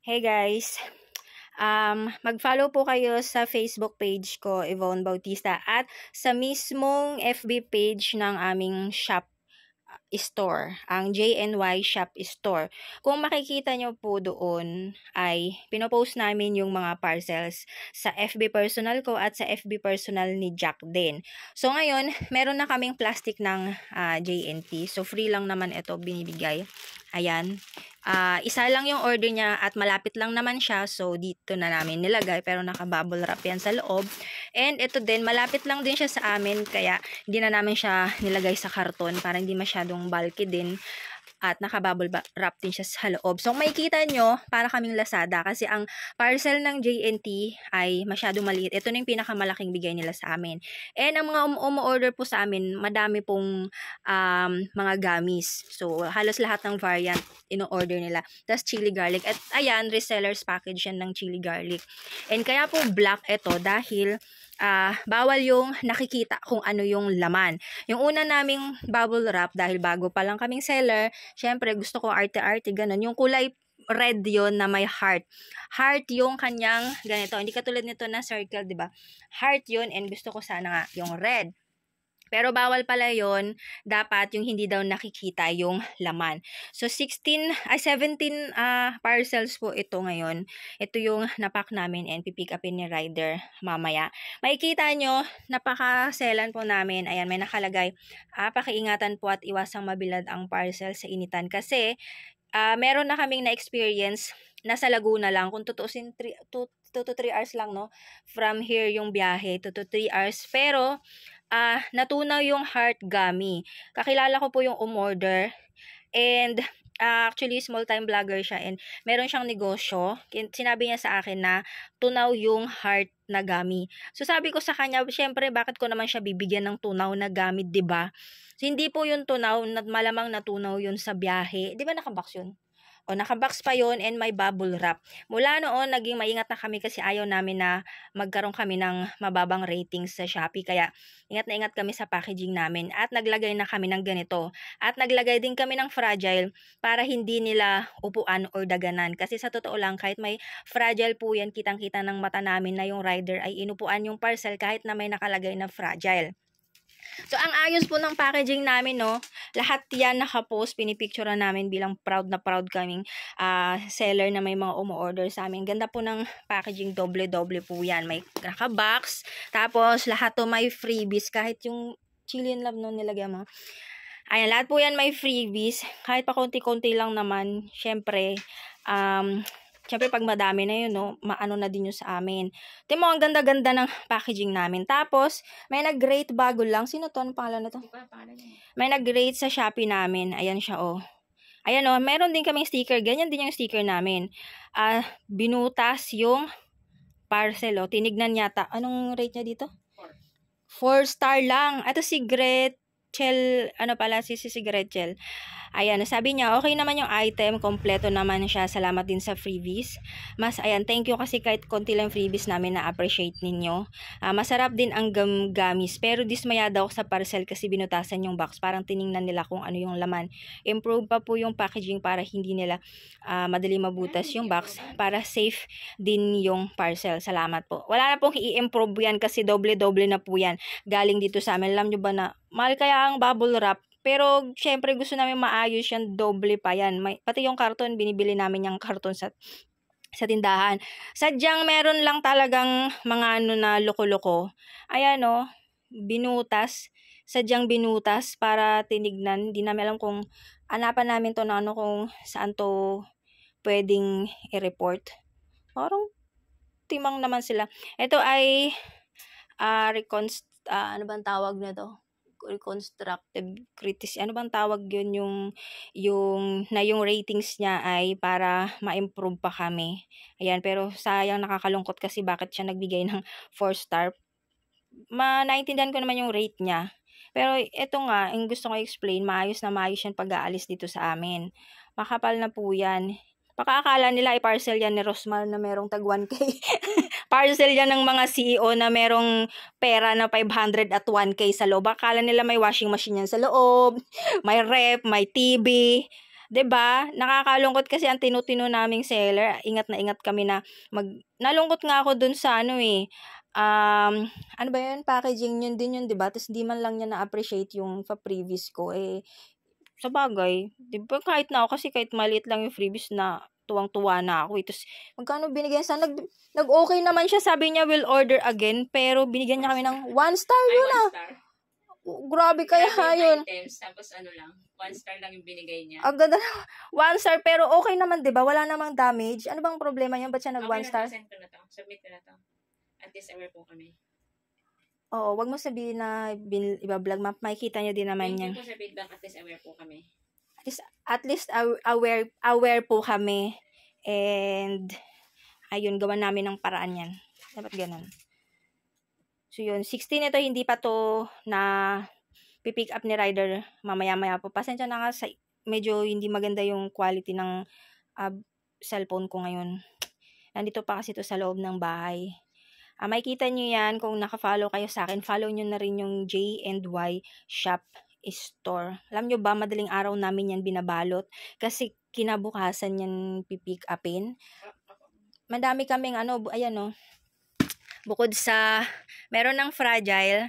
Hey guys! Um, mag-follow po kayo sa Facebook page ko, Yvonne Bautista, at sa mismong FB page ng aming shop uh, store, ang JNY Shop Store. Kung makikita nyo po doon ay pinopost namin yung mga parcels sa FB personal ko at sa FB personal ni Jack din. So ngayon, meron na kaming plastic ng uh, JNT. So free lang naman ito binibigay. Ayan. Uh, isa lang yung order niya at malapit lang naman siya. So, dito na namin nilagay. Pero naka-bubble wrap yan sa loob. And ito din, malapit lang din siya sa amin. Kaya, hindi na namin siya nilagay sa karton para hindi masyadong bulky din at nakabubble wrap din siya sa loob. So, makikita nyo, para kaming Lazada kasi ang parcel ng JNT ay masyado maliit. Ito na yung pinakamalaking bigay nila sa amin. And ang mga um-, umu-order po sa amin, madami pong um, mga gamis. So, halos lahat ng variant ino-order nila. Tapos chili garlic. At ayan, resellers package yan ng chili garlic. And kaya po black ito dahil uh, bawal yung nakikita kung ano yung laman. Yung una naming bubble wrap, dahil bago pa lang kaming seller, syempre gusto ko arte-arte, ganun. Yung kulay red yon na may heart. Heart yung kanyang ganito. Hindi katulad nito na circle, di ba? Heart yon and gusto ko sana nga yung red. Pero bawal pala yon dapat yung hindi daw nakikita yung laman. So 16, ay uh, 17 uh, parcels po ito ngayon. Ito yung napak namin and pipick upin ni rider mamaya. Makikita nyo, napakaselan po namin. Ayan, may nakalagay, uh, ah, pakiingatan po at iwasang mabilad ang parcel sa initan. Kasi uh, meron na kaming na-experience nasa Laguna lang. Kung tutusin, 2 to 3 hours lang, no? From here yung biyahe, 2 to 3 hours. Pero, uh, natunaw yung heart gummy. Kakilala ko po yung umorder and uh, actually small time vlogger siya and meron siyang negosyo. Sinabi niya sa akin na tunaw yung heart na gummy. So sabi ko sa kanya, syempre bakit ko naman siya bibigyan ng tunaw na gamit, 'di ba? So, hindi po yung tunaw, malamang natunaw yun sa biyahe. 'Di ba nakabox yun? O nakabox pa yon and may bubble wrap. Mula noon, naging maingat na kami kasi ayaw namin na magkaroon kami ng mababang ratings sa Shopee. Kaya ingat na ingat kami sa packaging namin. At naglagay na kami ng ganito. At naglagay din kami ng fragile para hindi nila upuan or daganan. Kasi sa totoo lang, kahit may fragile po yan, kitang-kita ng mata namin na yung rider ay inupuan yung parcel kahit na may nakalagay na fragile. So, ang ayos po ng packaging namin, no? Lahat yan nakapost, pinipicture namin bilang proud na proud kaming uh, seller na may mga umu-order sa amin. Ganda po ng packaging, doble-doble po yan. May nakabox, tapos lahat to may freebies, kahit yung chili and love no, nilagay mo. Ayan, lahat po yan may freebies. Kahit pa konti-konti lang naman, syempre, um, Siyempre, pag madami na yun, no, maano na din yun sa amin. Tingnan mo, ang ganda-ganda ng packaging namin. Tapos, may nag-rate bago lang. Sino to? Ano pangalan na to? May nag-rate sa Shopee namin. Ayan siya, oh. Ayan, oh. Meron din kaming sticker. Ganyan din yung sticker namin. Ah, uh, binutas yung parcel, oh. Tinignan yata. Anong rate niya dito? Four star lang. Ito si Gret Chel, ano pala, si si Gretchel. Ayan, sabi niya, okay naman yung item, kompleto naman siya. Salamat din sa freebies. Mas, ayan, thank you kasi kahit konti lang freebies namin na-appreciate ninyo. Uh, masarap din ang gam gamis, pero dismayada ako sa parcel kasi binutasan yung box. Parang tiningnan nila kung ano yung laman. Improve pa po yung packaging para hindi nila uh, madali mabutas yung box para safe din yung parcel. Salamat po. Wala na pong i-improve yan kasi doble-doble na po yan. Galing dito sa amin. Alam nyo ba na Mahal kaya ang bubble wrap, pero syempre gusto namin maayos yan, doble pa yan. May, pati yung karton, binibili namin yung karton sa sa tindahan. Sadyang meron lang talagang mga ano na loko-loko. Ayan o, oh, binutas. Sadyang binutas para tinignan. Hindi namin alam kung anapan namin to na ano kung saan to pwedeng i-report. Parang timang naman sila. Ito ay uh, reconst... Uh, ano bang tawag na to? constructive criticism. Ano bang tawag yun yung, yung, na yung ratings niya ay para ma-improve pa kami. Ayan, pero sayang nakakalungkot kasi bakit siya nagbigay ng 4 star. Ma, naintindihan ko naman yung rate niya. Pero ito nga, ang gusto ko explain, maayos na maayos yan pag-aalis dito sa amin. Makapal na po yan. Pakaakala nila i-parcel yan ni Rosmar na merong tag 1K. parcel yan ng mga CEO na merong pera na 500 at 1K sa loob. Akala nila may washing machine yan sa loob, may ref, may TV. 'di ba? Nakakalungkot kasi ang tinutino naming seller. Ingat na ingat kami na mag nalungkot nga ako dun sa ano eh. Um, ano ba 'yun? Packaging yun din yun, 'di ba? Tapos di man lang niya na-appreciate yung pa previous ko eh. Sa bagay, 'di ba? Kahit na ako kasi kahit maliit lang yung freebies na tuwang-tuwa na ako. Eh. Tapos, magkano binigyan sa nag, nag-okay naman siya. Sabi niya, will order again. Pero binigyan niya kami ng one star Ay, yun one ah. Star. Grabe kaya Grabe yun. Items, tapos ano lang, one star lang yung binigay niya. Ang ganda na, one star, pero okay naman, di ba? Wala namang damage. Ano bang problema niya? Ba't siya nag okay, one star? Okay, send ko na to. Submit ko na to. At least aware po kami. Oo, wag mo sabihin na bin, iba vlog map. Makikita niya din naman Thank niya. Thank you po sa feedback. At least aware po kami at least, at least aware, aware po kami. And, ayun, gawa namin ng paraan yan. Dapat ganun. So, yun. 16 ito, hindi pa to na pipick up ni rider mamaya-maya po. Pasensya na nga sa medyo hindi maganda yung quality ng uh, cellphone ko ngayon. Nandito pa kasi to sa loob ng bahay. Uh, makikita nyo yan kung nakafollow kayo sa akin. Follow nyo na rin yung J&Y Shop store. Alam nyo ba, madaling araw namin yan binabalot kasi kinabukasan yan pipick upin. Madami kaming ano, ayan no. Oh. bukod sa, meron ng fragile,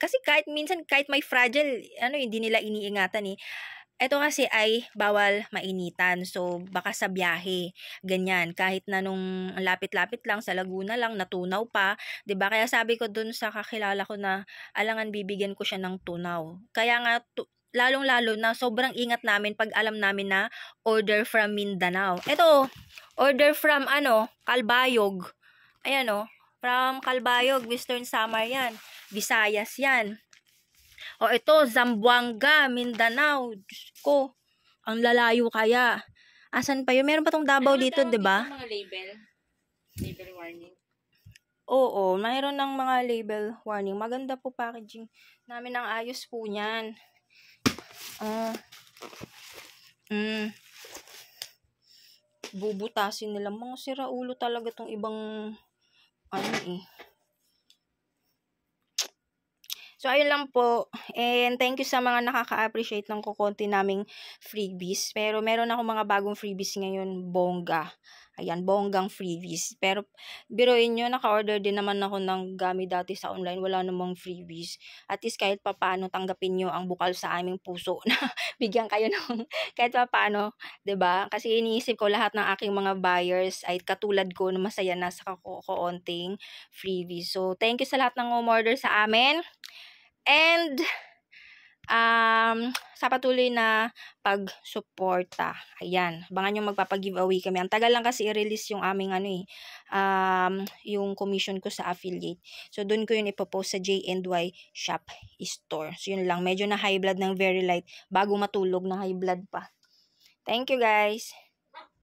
kasi kahit minsan, kahit may fragile, ano, hindi nila iniingatan eh. Ito kasi ay bawal mainitan. So, baka sa biyahe, ganyan. Kahit na nung lapit-lapit lang, sa Laguna lang, natunaw pa. ba diba? Kaya sabi ko dun sa kakilala ko na alangan bibigyan ko siya ng tunaw. Kaya nga, tu- lalong-lalo na sobrang ingat namin pag alam namin na order from Mindanao. Ito, order from ano, Kalbayog. Ayan o, oh, from Kalbayog, Western Samar yan. Visayas yan. O ito, Zamboanga, Mindanao. Diyos ko, ang lalayo kaya. Asan pa yun? Meron pa tong Davao ano dito, di ba? mga label? Label warning. Oo, mayroon ng mga label warning. Maganda po packaging namin ang ayos po niyan. Uh, mm, bubutasin nila. Mga siraulo talaga tong ibang ano eh. So, ayun lang po. And thank you sa mga nakaka-appreciate ng kukunti naming freebies. Pero meron ako mga bagong freebies ngayon, bongga. Ayan, bonggang freebies. Pero, biroin nyo, naka-order din naman ako ng gamit dati sa online. Wala namang freebies. At least kahit paano tanggapin nyo ang bukal sa aming puso na bigyan kayo ng kahit pa papaano. ba diba? Kasi iniisip ko lahat ng aking mga buyers ay katulad ko na masaya na sa koonting freebies. So, thank you sa lahat ng umorder sa amin. And, um, sa patuloy na pagsuporta. Ayan, abangan yung magpapag-giveaway kami. Ang tagal lang kasi i-release yung aming ano eh, um, yung commission ko sa affiliate. So, doon ko yun ipopost sa JNY Shop Store. So, yun lang. Medyo na high blood ng very light bago matulog na high blood pa. Thank you guys!